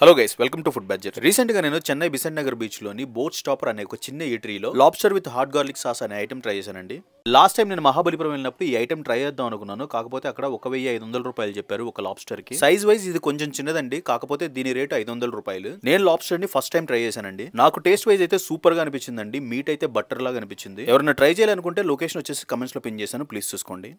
hello guys welcome to food budget recent గా నేను Chennai Besant Nagar beach లోని బోట్ స్టాపర్ అనే ఒక చిన్న ఈటరీలో lobster with hot garlic sauce అనే ఐటమ్ ట్రై చేశానండి లాస్ట్ టైం నేను మహాబలిపురం వెళ్ళినప్పుడు ఈ ఐటమ్ ట్రై చేద్దాం అనుకున్నాను కాకపోతే అక్కడ ఒక వెయ్యి ఐదు వందల రూపాయలు చెప్పారు ఒక లాబ్స్టర్ కి సైజ్ వైజ్ ఇది కొంచెం చిన్నదండి కాకపోతే దీని రేట్ ఐదు వందల రూపాయలు నేను లాబ్స్టర్ ని ఫస్ట్ టైం ట్రై చేశానండి నాకు టేస్ట్ వైజ్ అయితే సూపర్ గా అనిపించిందండి మీట్ అయితే బట్టర్ లాగా అనిపించింది ఎవరైనా ట్రై చేయాలనుకుంటే లొకేషన్ వచ్చేసి కమెంట్స్ లో పిన్ చేశాను ప్లీజ్ చూసుకోండి